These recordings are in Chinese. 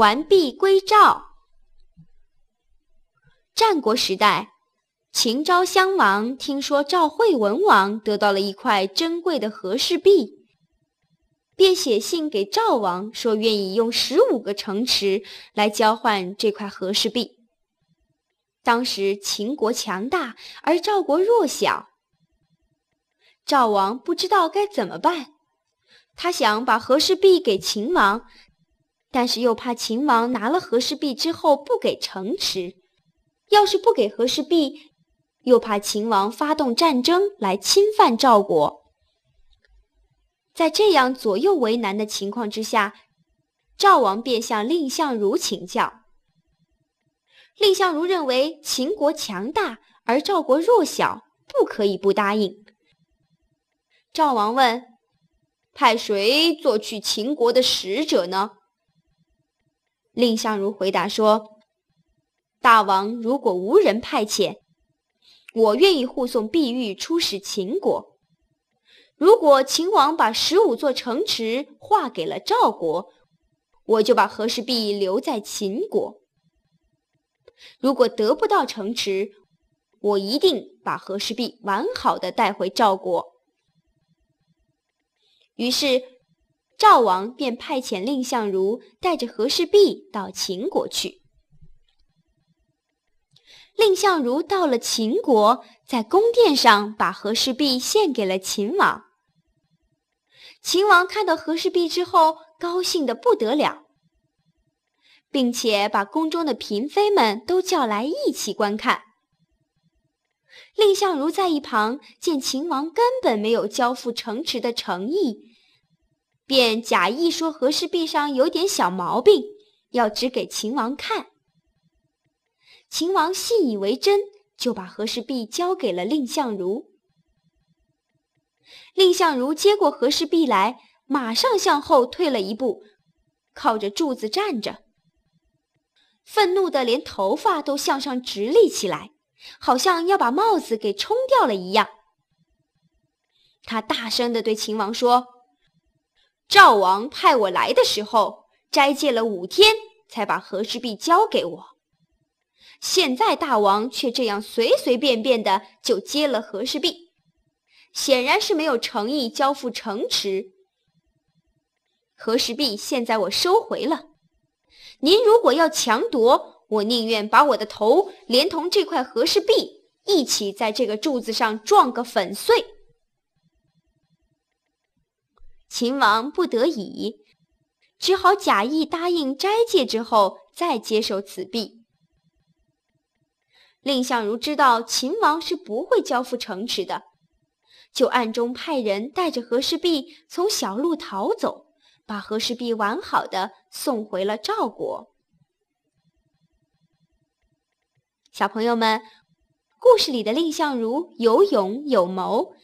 完璧归赵。战国时代，秦昭襄王听说赵惠文王得到了一块珍贵的和氏璧，便写信给赵王，说愿意用十五个城池来交换这块和氏璧。当时秦国强大，而赵国弱小，赵王不知道该怎么办，他想把和氏璧给秦王。但是又怕秦王拿了和氏璧之后不给城池，要是不给和氏璧，又怕秦王发动战争来侵犯赵国。在这样左右为难的情况之下，赵王便向蔺相如请教。蔺相如认为秦国强大而赵国弱小，不可以不答应。赵王问：“派谁做去秦国的使者呢？”蔺相如回答说：“大王如果无人派遣，我愿意护送碧玉出使秦国。如果秦王把十五座城池划给了赵国，我就把和氏璧留在秦国；如果得不到城池，我一定把和氏璧完好的带回赵国。”于是。赵王便派遣蔺相如带着和氏璧到秦国去。蔺相如到了秦国，在宫殿上把和氏璧献给了秦王。秦王看到和氏璧之后，高兴得不得了，并且把宫中的嫔妃们都叫来一起观看。蔺相如在一旁见秦王根本没有交付城池的诚意。便假意说和氏璧上有点小毛病，要指给秦王看。秦王信以为真，就把和氏璧交给了蔺相如。蔺相如接过和氏璧来，马上向后退了一步，靠着柱子站着，愤怒的连头发都向上直立起来，好像要把帽子给冲掉了一样。他大声地对秦王说。赵王派我来的时候，斋戒了五天，才把和氏璧交给我。现在大王却这样随随便便的就接了和氏璧，显然是没有诚意交付城池。和氏璧现在我收回了，您如果要强夺，我宁愿把我的头连同这块和氏璧一起在这个柱子上撞个粉碎。秦王不得已，只好假意答应斋戒之后再接受此币。蔺相如知道秦王是不会交付城池的，就暗中派人带着和氏璧从小路逃走，把和氏璧完好的送回了赵国。小朋友们，故事里的蔺相如有勇有谋。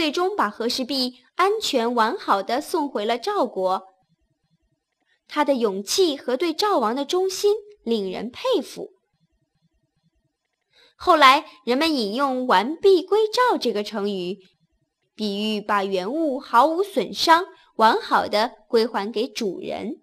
最终把和氏璧安全完好的送回了赵国，他的勇气和对赵王的忠心令人佩服。后来，人们引用“完璧归赵”这个成语，比喻把原物毫无损伤、完好的归还给主人。